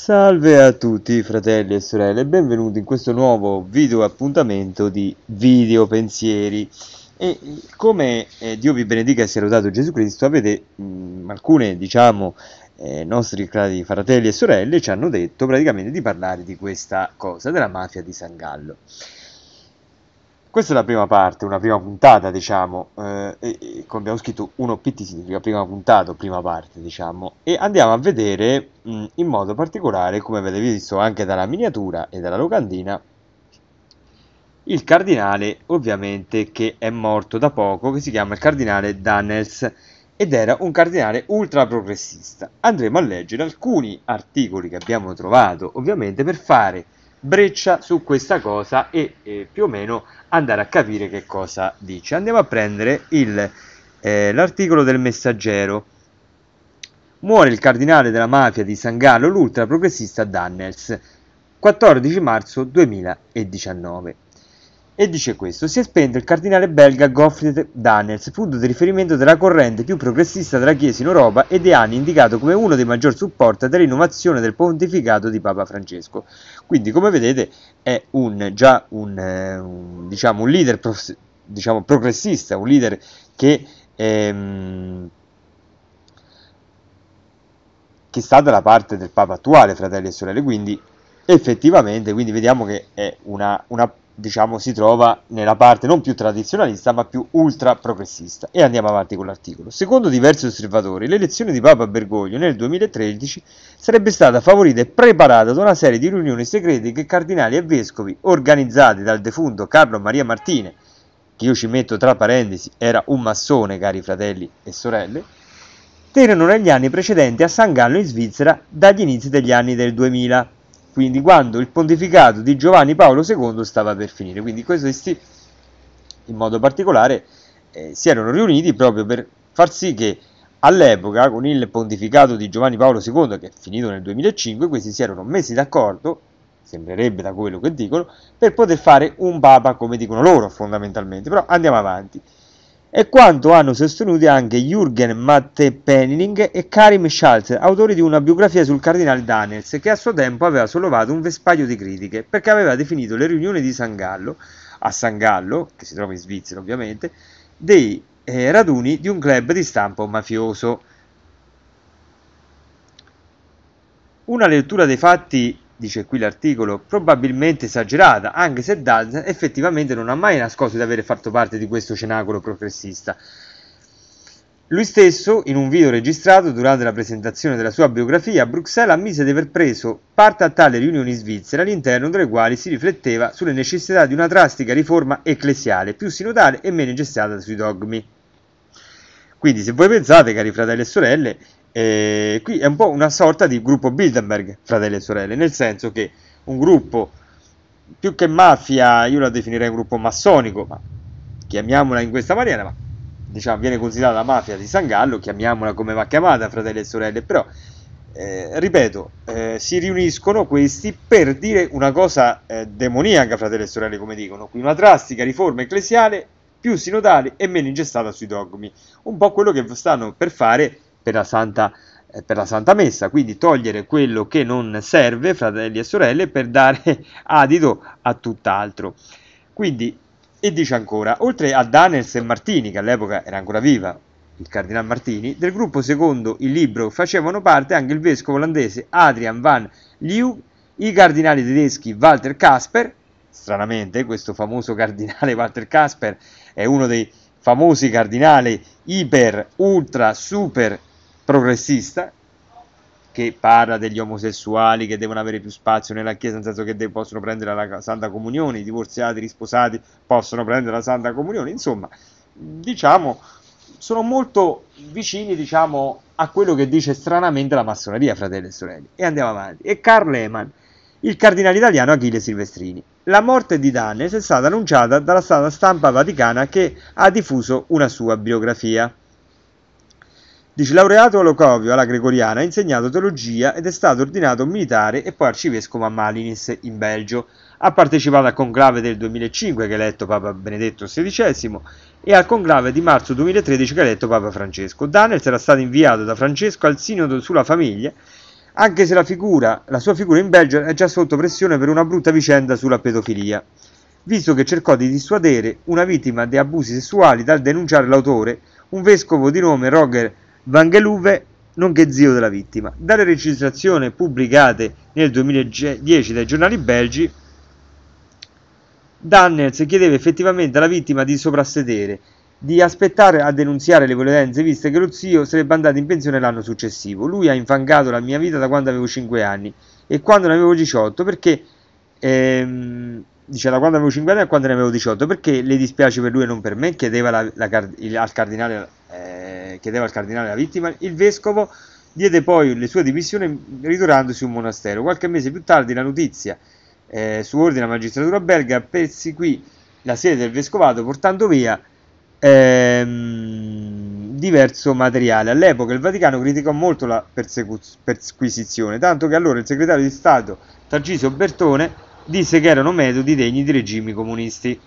Salve a tutti fratelli e sorelle, benvenuti in questo nuovo video appuntamento di Video Pensieri e come eh, Dio vi benedica e sia lodato Gesù Cristo avete mh, mm, alcune diciamo eh, nostri cari fratelli e sorelle ci hanno detto praticamente di parlare di questa cosa della mafia di San Gallo questa è la prima parte, una prima puntata, diciamo, eh, e, e, come abbiamo scritto 1PT significa prima puntata prima parte, diciamo, e andiamo a vedere mh, mm, in modo particolare, come avete visto anche dalla miniatura e dalla locandina, il cardinale ovviamente che è morto da poco, che si chiama il cardinale Dannels ed era un cardinale ultra progressista. Andremo a leggere alcuni articoli che abbiamo trovato ovviamente per fare breccia su questa cosa e eh, più o meno andare a capire che cosa dice. Andiamo a prendere il, eh, l'articolo del messaggero. Muore il cardinale della mafia di San Gallo, l'ultra progressista Daniels, 14 marzo 2019 e dice questo: Si è spento il cardinale belga Goffred Daniels, punto di riferimento della corrente più progressista della Chiesa in Europa e è anni indicato come uno dei maggior supporti dell'innovazione del pontificato di Papa Francesco. Quindi, come vedete, è un, già un, eh, un, diciamo, un leader pro, diciamo, progressista, un leader che. Ehm, che sta dalla parte del Papa attuale, fratelli e sorelle, quindi effettivamente, quindi vediamo che è una, una diciamo, si trova nella parte non più tradizionalista ma più ultra progressista. E andiamo avanti con l'articolo. Secondo diversi osservatori, l'elezione di Papa Bergoglio nel 2013 sarebbe stata favorita e preparata da una serie di riunioni segrete che cardinali e vescovi, organizzati dal defunto Carlo Maria Martine, che io ci metto tra parentesi, era un massone, cari fratelli e sorelle, tenevano negli anni precedenti a San Gallo in Svizzera dagli inizi degli anni del 2000 quindi quando il pontificato di Giovanni Paolo II stava per finire. Quindi questi, in modo particolare, eh, si erano riuniti proprio per far sì che all'epoca, con il pontificato di Giovanni Paolo II, che è finito nel 2005, questi si erano messi d'accordo sembrerebbe da quello che dicono, per poter fare un papa come dicono loro fondamentalmente, però andiamo avanti e quanto hanno sostenuto anche Jürgen Matte Penning e Karim Schalzer, autori di una biografia sul cardinale Daniels, che a suo tempo aveva sollevato un vespaglio di critiche perché aveva definito le riunioni di San Gallo, a San Gallo, che si trova in Svizzera ovviamente, dei eh, raduni di un club di stampo mafioso. Una lettura dei fatti dice qui l'articolo, probabilmente esagerata, anche se Daz effettivamente non ha mai nascosto di aver fatto parte di questo cenacolo progressista. Lui stesso, in un video registrato durante la presentazione della sua biografia a Bruxelles, ammise di aver preso parte a tale riunione in Svizzera, all'interno delle quali si rifletteva sulle necessità di una drastica riforma ecclesiale, più sinodale e meno ingessata sui dogmi. Quindi, se voi pensate, cari fratelli e sorelle, e qui è un po' una sorta di gruppo Bilderberg, fratelli e sorelle, nel senso che un gruppo più che mafia, io la definirei un gruppo massonico, ma chiamiamola in questa maniera, ma diciamo viene considerata mafia di San Gallo, chiamiamola come va chiamata, fratelli e sorelle, però eh, ripeto, eh, si riuniscono questi per dire una cosa eh, demoniaca, fratelli e sorelle, come dicono qui, una drastica riforma ecclesiale più sinodale e meno ingestata sui dogmi, un po' quello che stanno per fare per la Santa eh, per la Santa Messa, quindi togliere quello che non serve, fratelli e sorelle, per dare adito a tutt'altro. Quindi, e dice ancora, oltre a Danels e Martini, che all'epoca era ancora viva, il cardinale Martini, del gruppo secondo il libro facevano parte anche il vescovo olandese Adrian van Leeuw, i cardinali tedeschi Walter Kasper, stranamente questo famoso cardinale Walter Kasper è uno dei famosi cardinali iper, ultra, super progressista che parla degli omosessuali che devono avere più spazio nella Chiesa, nel senso che possono prendere la Santa Comunione, i divorziati, i risposati possono prendere la Santa Comunione, insomma, diciamo, sono molto vicini diciamo, a quello che dice stranamente la massoneria, fratelli e sorelle. E andiamo avanti. E Carl Lehmann, il cardinale italiano Achille Silvestrini. La morte di Dannes è stata annunciata dalla stampa vaticana che ha diffuso una sua biografia. Dice laureato Olocovio alla Gregoriana, ha insegnato teologia ed è stato ordinato militare e poi arcivescovo a Malines in Belgio. Ha partecipato al conclave del 2005 che ha eletto Papa Benedetto XVI e al conclave di marzo 2013 che ha eletto Papa Francesco. Daniels era stato inviato da Francesco al sinodo sulla famiglia, anche se la, figura, la sua figura in Belgio è già sotto pressione per una brutta vicenda sulla pedofilia, visto che cercò di dissuadere una vittima di abusi sessuali dal denunciare l'autore, un vescovo di nome Roger Vangeluve, nonché zio della vittima. Dalle registrazioni pubblicate nel 2010 dai giornali belgi, Dannels chiedeva effettivamente alla vittima di soprassedere, di aspettare a denunziare le violenze, viste che lo zio sarebbe andato in pensione l'anno successivo. Lui ha infangato la mia vita da quando avevo 5 anni e quando ne avevo 18 perché ehm, dice da quando avevo 5 anni a quando ne avevo 18 perché le dispiace per lui e non per me chiedeva, la, la, il, al, cardinale, eh, chiedeva al cardinale la vittima il vescovo diede poi le sue dimissioni ridurandosi un monastero qualche mese più tardi la notizia eh, su ordine della magistratura belga perseguì la sede del vescovato portando via ehm, diverso materiale all'epoca il Vaticano criticò molto la persecuzione tanto che allora il segretario di Stato Targisio Bertone disse che erano metodi degni di regimi comunisti.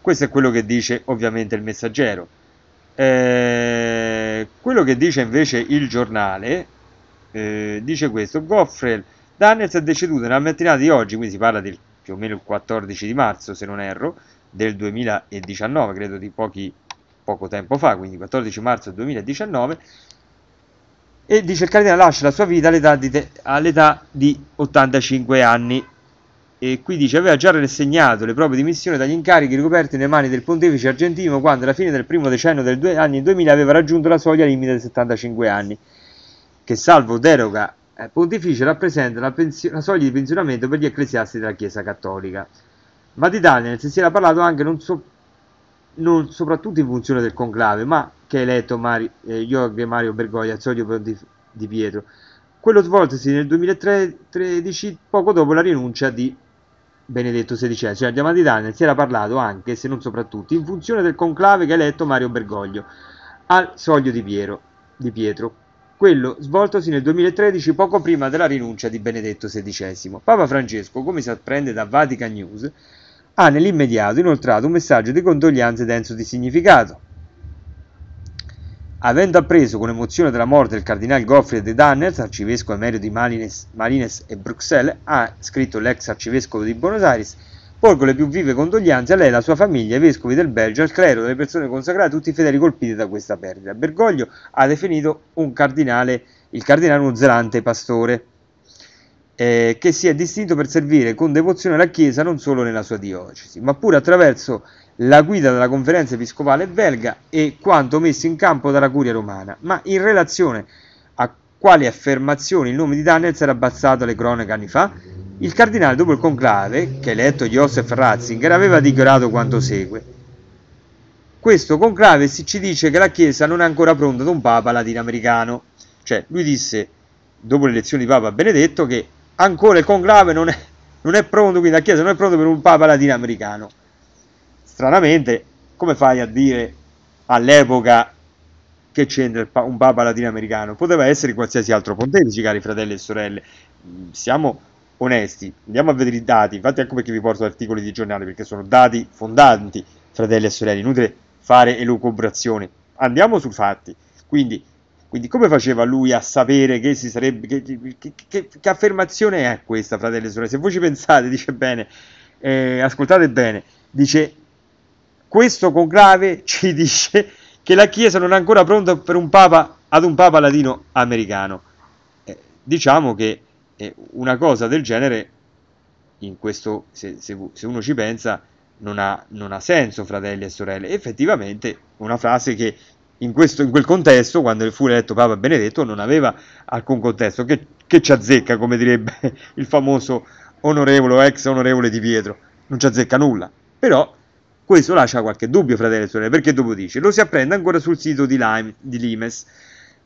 Questo è quello che dice ovviamente il messaggero. Eh, quello che dice invece il giornale eh, dice questo, Goffrel Daniels è deceduto nella mattinata di oggi, quindi si parla del più o meno il 14 di marzo se non erro, del 2019, credo di pochi, poco tempo fa, quindi 14 marzo 2019, e dice il cardinale lascia la sua vita all'età di, te- all'età di 85 anni e qui dice aveva già rassegnato le proprie dimissioni dagli incarichi ricoperti nelle mani del pontefice argentino quando alla fine del primo decennio del due, anni 2000 aveva raggiunto la soglia limite dei 75 anni che salvo deroga eh, pontifice rappresenta la, pensio- la, soglia di pensionamento per gli ecclesiasti della Chiesa Cattolica ma di Daniel se si era parlato anche non, so- non soprattutto in funzione del conclave, ma che ha eletto Mari, eh, Jorge Mario Bergoglio al soglio di, di Pietro. Quello svoltosi nel 2013, poco dopo la rinuncia di Benedetto XVI, cioè Diamanti Daniel si era parlato anche, se non soprattutto, in funzione del conclave che ha eletto Mario Bergoglio al soglio di, Piero, di Pietro, quello svoltosi nel 2013 poco prima della rinuncia di Benedetto XVI. Papa Francesco, come si apprende da Vatican News, ha ah, nell'immediato inoltrato un messaggio di condoglianze denso di significato. Avendo appreso con emozione della morte del cardinale Goffrey de Danners, arcivescovo emerito di Malines, Malines e Bruxelles, ha scritto l'ex arcivescovo di Buenos Aires, porgo le più vive condoglianze a lei, alla sua famiglia, ai vescovi del Belgio, al clero, alle persone consacrate, a tutti i fedeli colpiti da questa perdita. Bergoglio ha definito cardinale, il cardinale un zelante pastore eh, che si è distinto per servire con devozione la Chiesa non solo nella sua diocesi, ma pure attraverso la guida della conferenza episcopale belga e quanto messo in campo dalla curia romana, ma in relazione a quali affermazioni il nome di Daniels era abbassato alle cronache anni fa, il cardinale dopo il conclave, che ha eletto Joseph Ratzinger, aveva dichiarato quanto segue. Questo conclave ci dice che la Chiesa non è ancora pronta ad un Papa latinoamericano. Cioè, lui disse, dopo l'elezione di Papa Benedetto, che ancora il conclave non è, non è pronto, quindi la Chiesa non è pronta per un Papa latinoamericano. Stranamente, come fai a dire all'epoca che c'entra un Papa latinoamericano? Poteva essere qualsiasi altro pontefice, cari fratelli e sorelle. Mm, siamo onesti, andiamo a vedere i dati, infatti ecco perché vi porto articoli di giornale, perché sono dati fondanti, fratelli e sorelle, inutile fare elucubrazioni. Andiamo sui fatti. Quindi quindi come faceva lui a sapere che si sarebbe... Che, che, che, che affermazione è questa, fratelli e sorelle? Se voi ci pensate, dice bene, eh, ascoltate bene, dice questo conclave ci dice che la Chiesa non è ancora pronta per un papa, ad un papa latino americano. Eh, diciamo che eh, una cosa del genere, in questo, se, se, se uno ci pensa, non ha, non ha, senso, fratelli e sorelle. Effettivamente, una frase che in, questo, in, quel contesto, quando fu eletto Papa Benedetto, non aveva alcun contesto, che, che ci azzecca, come direbbe il famoso onorevole o ex onorevole Di Pietro, non ci azzecca nulla, però questo lascia qualche dubbio, fratello e sorelle, perché dopo dice, lo si apprende ancora sul sito di, Lime, di Limes,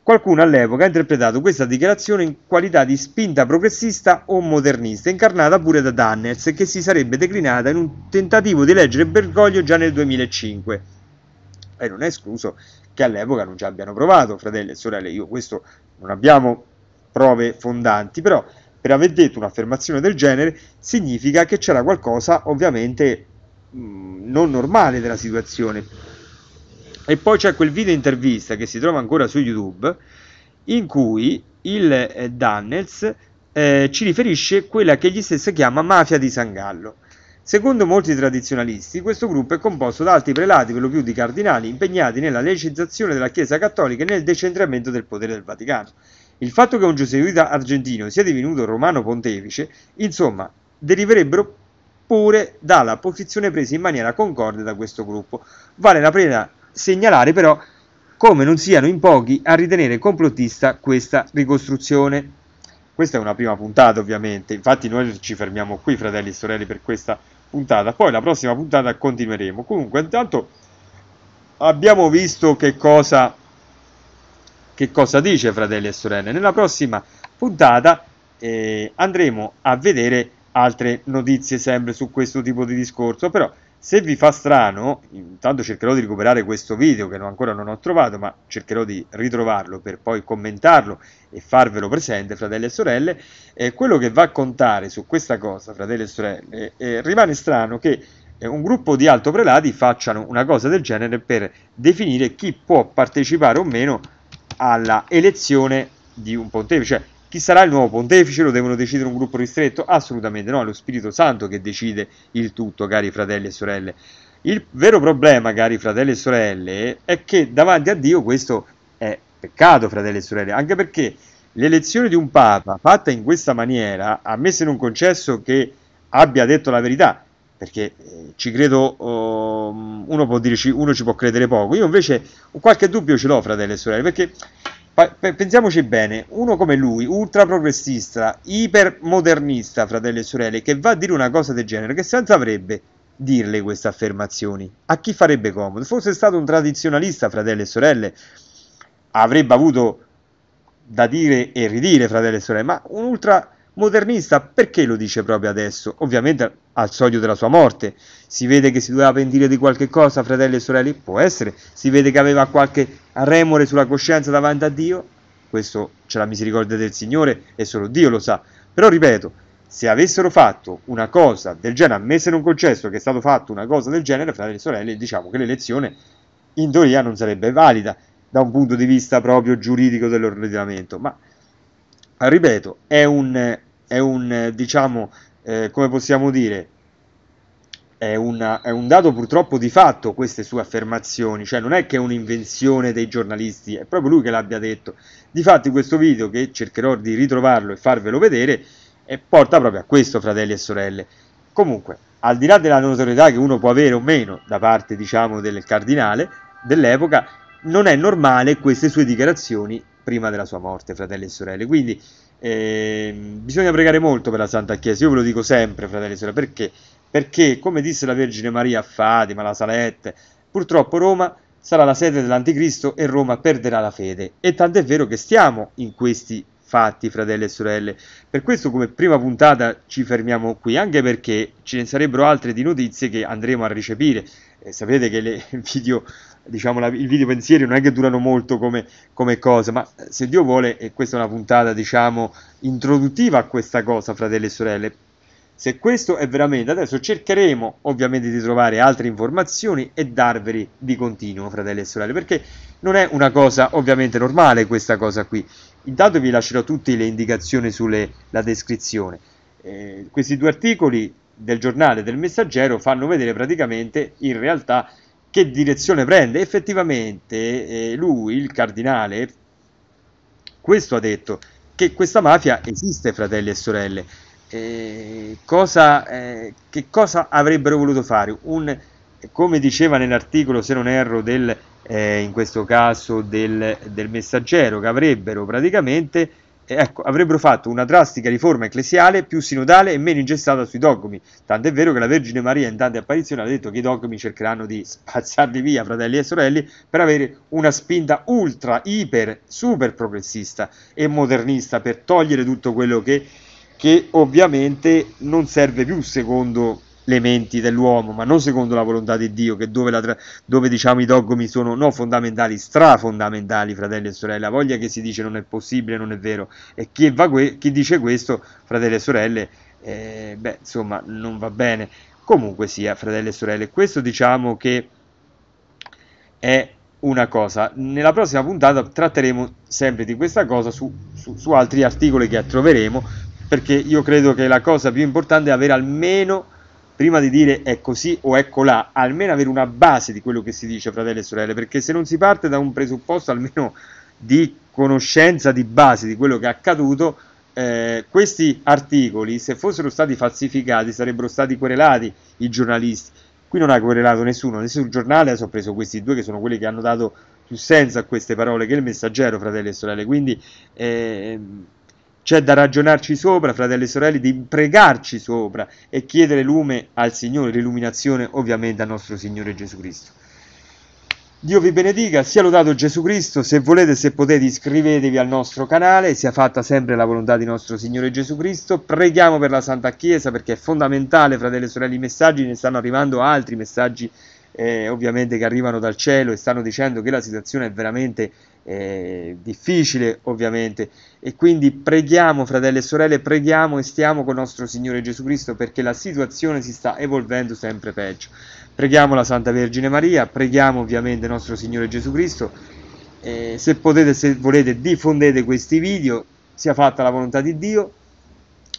Qualcuno all'epoca ha interpretato questa dichiarazione in qualità di spinta progressista o modernista, incarnata pure da Dannels, che si sarebbe declinata in un tentativo di leggere Bergoglio già nel 2005. E non è escluso che all'epoca non ci abbiano provato, fratelli e sorelle, io questo non abbiamo prove fondanti, però per aver detto un'affermazione del genere significa che c'era qualcosa ovviamente mm, non normale della situazione. E poi c'è quel video intervista che si trova ancora su YouTube in cui il eh, Dannels eh, ci riferisce quella che egli stesso chiama mafia di Sangallo. Secondo molti tradizionalisti, questo gruppo è composto da alti prelati, per lo più di cardinali, impegnati nella laicizzazione della Chiesa Cattolica e nel decentramento del potere del Vaticano. Il fatto che un gesuita argentino sia divenuto romano pontefice, insomma, deriverebbero pure dalla posizione presa in maniera concorde da questo gruppo. Vale la pena segnalare però come non siano in pochi a ritenere complottista questa ricostruzione. Questa è una prima puntata ovviamente, infatti noi ci fermiamo qui fratelli e sorelle per questa puntata. Poi la prossima puntata continueremo. Comunque, intanto abbiamo visto che cosa, che cosa dice fratelli e sorelle. Nella prossima puntata eh, andremo a vedere altre notizie sempre su questo tipo di discorso, però se vi fa strano, intanto cercherò di recuperare questo video che ancora non ho trovato, ma cercherò di ritrovarlo per poi commentarlo e farvelo presente, fratelli e sorelle, eh, quello che va a contare su questa cosa, fratelli e sorelle, eh, eh rimane strano che eh, un gruppo di alto prelati facciano una cosa del genere per definire chi può partecipare o meno alla elezione di un pontefice, cioè chi sarà il nuovo pontefice? Lo devono decidere un gruppo ristretto? Assolutamente no, è lo Spirito Santo che decide il tutto, cari fratelli e sorelle. Il vero problema, cari fratelli e sorelle, è che davanti a Dio questo è peccato, fratelli e sorelle, anche perché l'elezione di un Papa fatta in questa maniera, ammesso in un concesso che abbia detto la verità, perché eh, ci credo, oh, uno, può dirci, uno ci può credere poco, io invece qualche dubbio ce l'ho, fratelli e sorelle, perché pensiamoci bene, uno come lui, ultra progressista, iper modernista, fratelli e sorelle, che va a dire una cosa del genere, che senza avrebbe dirle queste affermazioni, a chi farebbe comodo? Fosse stato un tradizionalista, fratelli e sorelle, avrebbe avuto da dire e ridire, fratelli e sorelle, ma un ultra modernista perché lo dice proprio adesso? Ovviamente al soglio della sua morte. Si vede che si doveva pentire di qualche cosa, fratelli e sorelle? Può essere. Si vede che aveva qualche remore sulla coscienza davanti a Dio? Questo c'è la misericordia del Signore e solo Dio lo sa. Però ripeto, se avessero fatto una cosa del genere, ammesso in un concesso che è stato fatto una cosa del genere, fratelli e sorelle, diciamo che l'elezione in teoria non sarebbe valida da un punto di vista proprio giuridico dell'ordinamento. Ma ripeto, è un, è un, eh, diciamo, eh, come possiamo dire, è, una, è, un dato purtroppo di fatto queste sue affermazioni, cioè non è che è un'invenzione dei giornalisti, è proprio lui che l'abbia detto. Difatti questo video, che cercherò di ritrovarlo e farvelo vedere, eh, porta proprio a questo, fratelli e sorelle. Comunque, al di là della notorietà che uno può avere o meno da parte, diciamo, del cardinale dell'epoca, non è normale queste sue dichiarazioni prima della sua morte, fratelli e sorelle. Quindi eh, bisogna pregare molto per la Santa Chiesa, io ve lo dico sempre, fratelli e sorelle, perché? Perché, come disse la Vergine Maria a Fatima, la Salette, purtroppo Roma sarà la sede dell'Anticristo e Roma perderà la fede. E tant'è vero che stiamo in questi fatti, fratelli e sorelle. Per questo come prima puntata ci fermiamo qui, anche perché ce ne sarebbero altre di notizie che andremo a recepire. Eh, sapete che le video diciamo, la, i video pensieri non è che durano molto come, come, cosa, ma se Dio vuole, e questa è una puntata, diciamo, introduttiva a questa cosa, fratelli e sorelle, se questo è veramente, adesso cercheremo ovviamente di trovare altre informazioni e darveli di continuo, fratelli e sorelle, perché non è una cosa ovviamente normale questa cosa qui. Intanto vi lascerò tutte le indicazioni sulla descrizione. Eh, questi due articoli del giornale del messaggero fanno vedere praticamente in realtà che direzione prende. Effettivamente eh, lui, il cardinale, questo ha detto, che questa mafia esiste, fratelli e sorelle. Eh, cosa, eh, che cosa avrebbero voluto fare? Un, come diceva nell'articolo, se non erro, del, eh, in questo caso del, del messaggero, che avrebbero praticamente ecco, avrebbero fatto una drastica riforma ecclesiale più sinodale e meno ingessata sui dogmi. Tant'è vero che la Vergine Maria in tante apparizioni ha detto che i dogmi cercheranno di spazzarli via, fratelli e sorelle, per avere una spinta ultra, iper, super progressista e modernista per togliere tutto quello che, che ovviamente non serve più secondo le menti dell'uomo, ma non secondo la volontà di Dio, che dove, la, dove diciamo i dogmi sono no fondamentali, strafondamentali, fratelli e sorelle, la voglia che si dice non è possibile, non è vero, e chi, que, chi dice questo, fratelli e sorelle, eh, beh, insomma, non va bene. Comunque sia, fratelli e sorelle, questo diciamo che è una cosa. Nella prossima puntata tratteremo sempre di questa cosa su, su, su altri articoli che troveremo, perché io credo che la cosa più importante è avere almeno prima di dire è così o è colà, ecco almeno avere una base di quello che si dice, fratelli e sorelle, perché se non si parte da un presupposto almeno di conoscenza di base di quello che è accaduto, eh, questi articoli, se fossero stati falsificati, sarebbero stati querelati i giornalisti. Qui non ha querelato nessuno, nessun giornale, adesso ho preso questi due che sono quelli che hanno dato più senso a queste parole che il messaggero, fratelli e sorelle. Quindi eh, c'è da ragionarci sopra, fratelli e sorelle, di pregarci sopra e chiedere lume al Signore, l'illuminazione ovviamente al nostro Signore Gesù Cristo. Dio vi benedica, sia lodato Gesù Cristo, se volete, se potete iscrivetevi al nostro canale, sia fatta sempre la volontà di nostro Signore Gesù Cristo, preghiamo per la Santa Chiesa perché è fondamentale, fratelli e sorelle, i messaggi, ne stanno arrivando altri messaggi eh, ovviamente che arrivano dal cielo e stanno dicendo che la situazione è veramente eh, difficile ovviamente e quindi preghiamo fratelli e sorelle preghiamo e stiamo con nostro Signore Gesù Cristo perché la situazione si sta evolvendo sempre peggio preghiamo la Santa Vergine Maria preghiamo ovviamente nostro Signore Gesù Cristo eh, se potete se volete diffondete questi video sia fatta la volontà di Dio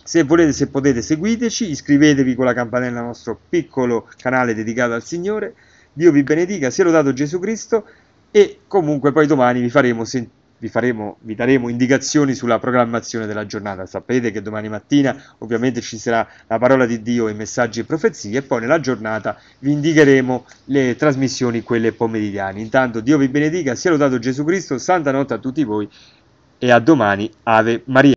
se volete se potete seguiteci iscrivetevi con la campanella al nostro piccolo canale dedicato al Signore Dio vi benedica sia lodato Gesù Cristo e comunque poi domani vi faremo vi, faremo, vi, daremo indicazioni sulla programmazione della giornata. Sapete che domani mattina ovviamente ci sarà la parola di Dio e messaggi e profezie e poi nella giornata vi indicheremo le trasmissioni, quelle pomeridiane. Intanto Dio vi benedica, sia lodato Gesù Cristo, santa notte a tutti voi e a domani Ave Maria.